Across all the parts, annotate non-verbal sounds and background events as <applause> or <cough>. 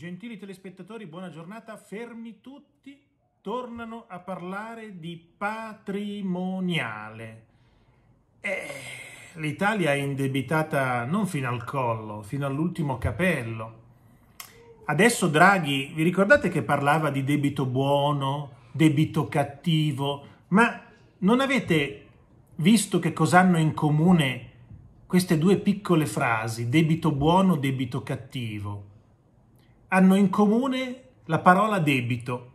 Gentili telespettatori, buona giornata. Fermi tutti, tornano a parlare di patrimoniale. Eh, L'Italia è indebitata non fino al collo, fino all'ultimo capello. Adesso Draghi, vi ricordate che parlava di debito buono, debito cattivo, ma non avete visto che cosa hanno in comune queste due piccole frasi, debito buono, debito cattivo? hanno in comune la parola debito.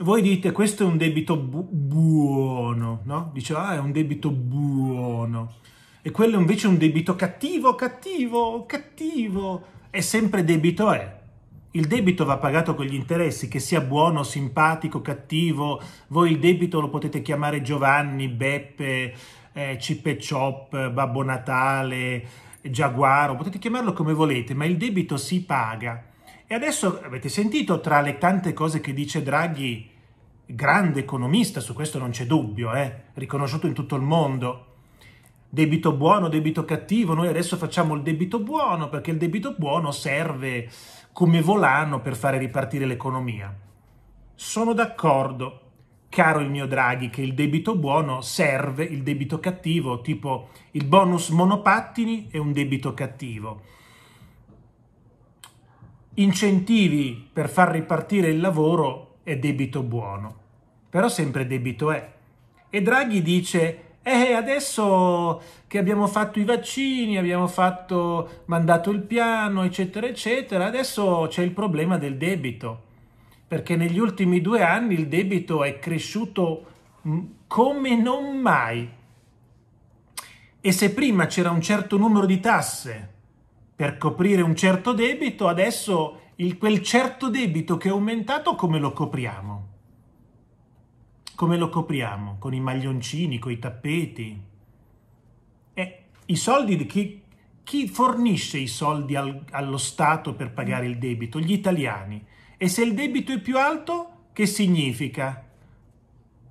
Voi dite questo è un debito bu buono, no? Dice ah è un debito buono e quello invece è un debito cattivo, cattivo, cattivo. È sempre debito è. Il debito va pagato con gli interessi, che sia buono, simpatico, cattivo. Voi il debito lo potete chiamare Giovanni, Beppe, eh, Cipe Chop, Babbo Natale, giaguaro, potete chiamarlo come volete, ma il debito si paga. E adesso avete sentito tra le tante cose che dice Draghi, grande economista, su questo non c'è dubbio, eh? riconosciuto in tutto il mondo. Debito buono, debito cattivo, noi adesso facciamo il debito buono perché il debito buono serve come volano per fare ripartire l'economia. Sono d'accordo, caro il mio Draghi, che il debito buono serve il debito cattivo, tipo il bonus monopattini è un debito cattivo. Incentivi per far ripartire il lavoro è debito buono, però sempre debito è. E Draghi dice, eh, adesso che abbiamo fatto i vaccini, abbiamo fatto, mandato il piano, eccetera, eccetera, adesso c'è il problema del debito perché negli ultimi due anni il debito è cresciuto mm, come non mai. E se prima c'era un certo numero di tasse per coprire un certo debito, adesso il, quel certo debito che è aumentato come lo copriamo? Come lo copriamo? Con i maglioncini, con i tappeti? E eh, i soldi di chi, chi fornisce i soldi al, allo Stato per pagare il debito? Gli italiani. E se il debito è più alto, che significa?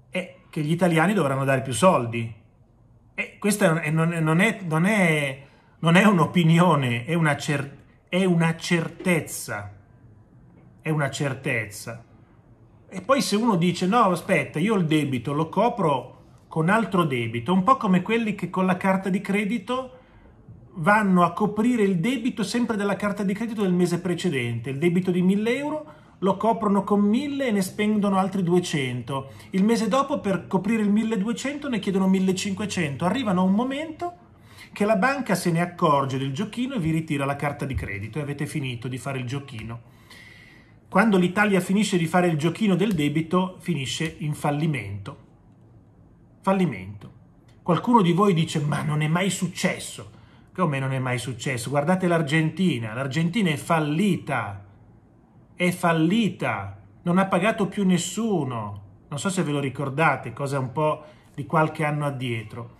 È che gli italiani dovranno dare più soldi. E questa non è, non è, non è, non è un'opinione, è una, è una certezza. È una certezza. E poi se uno dice no, aspetta, io il debito lo copro con altro debito, un po' come quelli che con la carta di credito vanno a coprire il debito sempre della carta di credito del mese precedente, il debito di 1000 euro lo coprono con 1000 e ne spendono altri 200. Il mese dopo per coprire il 1200 ne chiedono 1500. Arrivano a un momento che la banca se ne accorge del giochino e vi ritira la carta di credito e avete finito di fare il giochino. Quando l'Italia finisce di fare il giochino del debito, finisce in fallimento. Fallimento. Qualcuno di voi dice ma non è mai successo. Come non è mai successo? Guardate l'Argentina, l'Argentina è fallita è fallita, non ha pagato più nessuno. Non so se ve lo ricordate, cosa un po' di qualche anno addietro.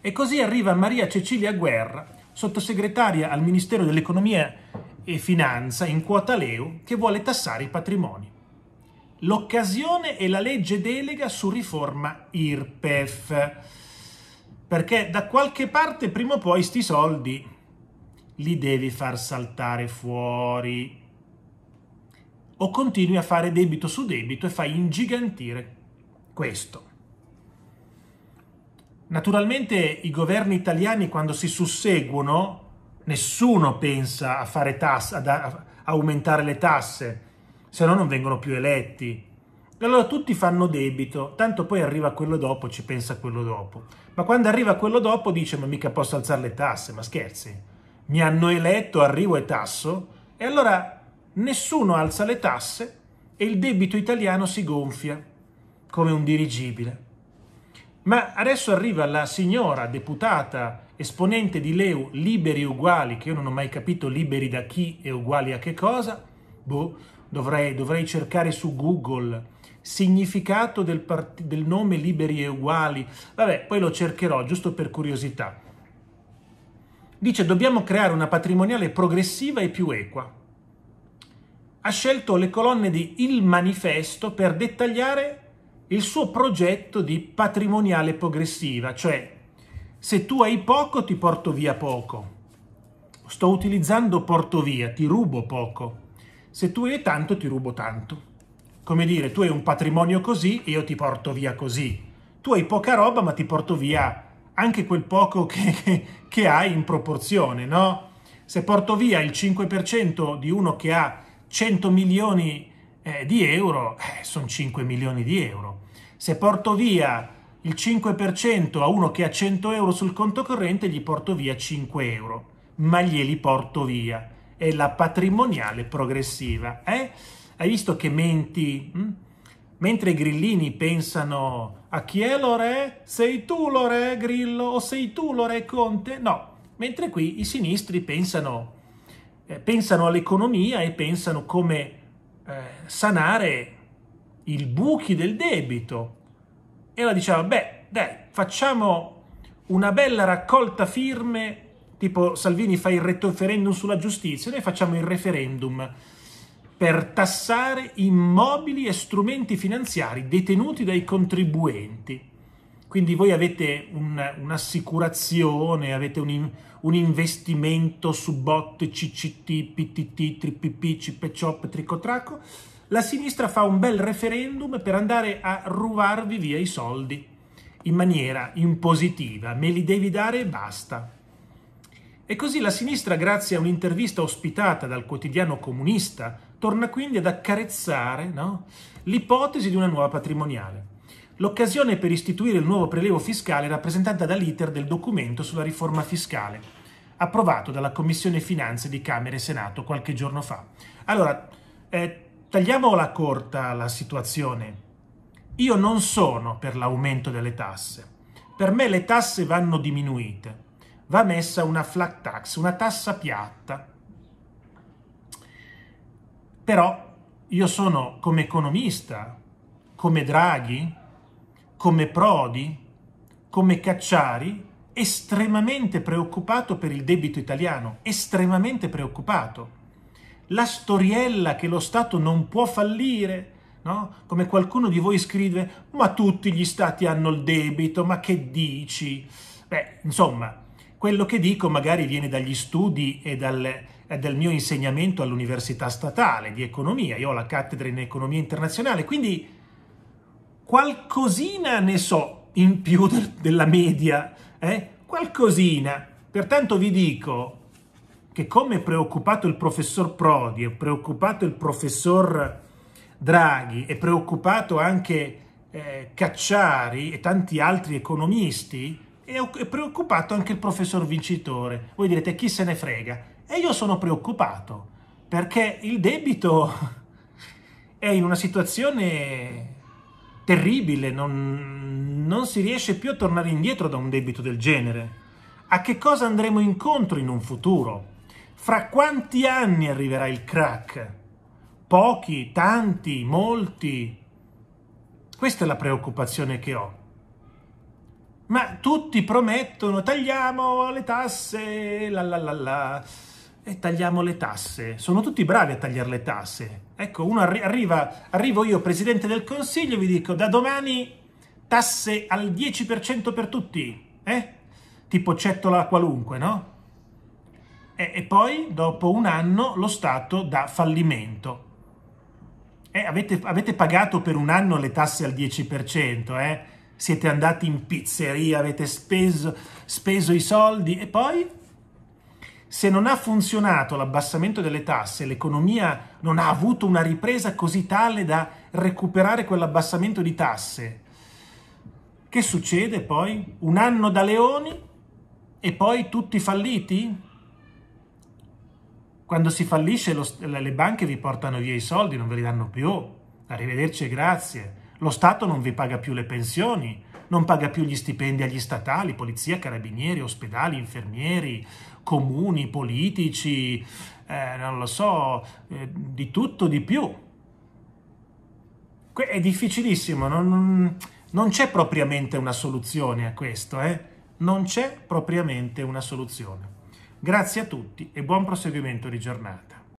E così arriva Maria Cecilia Guerra, sottosegretaria al Ministero dell'Economia e Finanza in quota Leu, che vuole tassare i patrimoni. L'occasione è la legge delega su riforma IRPEF, perché da qualche parte prima o poi sti soldi li devi far saltare fuori o continui a fare debito su debito e fai ingigantire questo. Naturalmente i governi italiani quando si susseguono nessuno pensa a fare tasse, ad aumentare le tasse, se no non vengono più eletti. allora tutti fanno debito, tanto poi arriva quello dopo, ci pensa quello dopo. Ma quando arriva quello dopo dice ma mica posso alzare le tasse, ma scherzi. Mi hanno eletto, arrivo e tasso. E allora nessuno alza le tasse e il debito italiano si gonfia come un dirigibile. Ma adesso arriva la signora deputata esponente di Leu Liberi Uguali, che io non ho mai capito liberi da chi e uguali a che cosa, boh, dovrei, dovrei cercare su Google significato del, del, nome Liberi e Uguali, vabbè, poi lo cercherò giusto per curiosità. Dice dobbiamo creare una patrimoniale progressiva e più equa ha scelto le colonne di Il Manifesto per dettagliare il suo progetto di patrimoniale progressiva, cioè se tu hai poco ti porto via poco. Sto utilizzando porto via, ti rubo poco. Se tu hai tanto ti rubo tanto. Come dire, tu hai un patrimonio così e io ti porto via così. Tu hai poca roba ma ti porto via anche quel poco che, che, che hai in proporzione, no? Se porto via il 5% di uno che ha 100 milioni eh, di euro eh, sono 5 milioni di euro. Se porto via il 5% a uno che ha 100 euro sul conto corrente, gli porto via 5 euro, ma glieli porto via. È la patrimoniale progressiva. Eh? Hai visto che menti? Hm? Mentre i grillini pensano a chi è l'ore? Sei tu l'ore, Grillo o sei tu l'ore, Conte? No, mentre qui i sinistri pensano eh, pensano all'economia e pensano come eh, sanare i buchi del debito. E allora diceva, beh, dai, facciamo una bella raccolta firme, tipo Salvini fa il referendum sulla giustizia, noi facciamo il referendum per tassare immobili e strumenti finanziari detenuti dai contribuenti. Quindi voi avete un, un'assicurazione, avete un, un, investimento su bot, CCT, PTT, TPP, CPCHOP, Tricotraco. La sinistra fa un bel referendum per andare a ruvarvi via i soldi in maniera impositiva. Me li devi dare e basta. E così la sinistra, grazie a un'intervista ospitata dal quotidiano comunista, torna quindi ad accarezzare no? l'ipotesi di una nuova patrimoniale l'occasione per istituire il nuovo prelievo fiscale rappresentata dall'iter del documento sulla riforma fiscale, approvato dalla Commissione Finanze di Camera e Senato qualche giorno fa. Allora, eh, la corta la situazione. Io non sono per l'aumento delle tasse. Per me le tasse vanno diminuite. Va messa una flat tax, una tassa piatta. Però io sono come economista, come Draghi, come Prodi, come Cacciari, estremamente preoccupato per il debito italiano, estremamente preoccupato. La storiella che lo Stato non può fallire, no? come qualcuno di voi scrive, ma tutti gli Stati hanno il debito, ma che dici? Beh, insomma, quello che dico magari viene dagli studi e dal, e dal mio insegnamento all'università statale di economia, io ho la cattedra in economia internazionale, quindi qualcosina ne so in più del, della media, eh? qualcosina. Pertanto vi dico che come è preoccupato il professor Prodi, è preoccupato il professor Draghi, è preoccupato anche eh, Cacciari e tanti altri economisti, è preoccupato anche il professor Vincitore. Voi direte chi se ne frega? E io sono preoccupato perché il debito <laughs> è in una situazione terribile, non, non si riesce più a tornare indietro da un debito del genere. A che cosa andremo incontro in un futuro? Fra quanti anni arriverà il crack? Pochi, tanti, molti? Questa è la preoccupazione che ho. Ma tutti promettono, tagliamo le tasse, la la la la e tagliamo le tasse. Sono tutti bravi a tagliare le tasse. Ecco, uno arri- arriva, arrivo io, presidente del consiglio, vi dico da domani tasse al 10% per tutti, eh? Tipo cettola qualunque, no? E, e poi, dopo un anno, lo Stato dà fallimento. E eh, avete, avete, pagato per un anno le tasse al 10%, eh? Siete andati in pizzeria, avete speso, speso i soldi e poi se non ha funzionato l'abbassamento delle tasse, l'economia non ha avuto una ripresa così tale da recuperare quell'abbassamento di tasse, che succede poi? Un anno da leoni e poi tutti falliti? Quando si fallisce lo, le banche vi portano via i soldi, non ve li danno più. Arrivederci e grazie. Lo Stato non vi paga più le pensioni, non paga più gli stipendi agli statali, polizia, carabinieri, ospedali, infermieri, comuni, politici, eh, non lo so, eh, di tutto, di più. Que è difficilissimo, non, non c'è propriamente una soluzione a questo, eh? non c'è propriamente una soluzione. Grazie a tutti e buon proseguimento di giornata.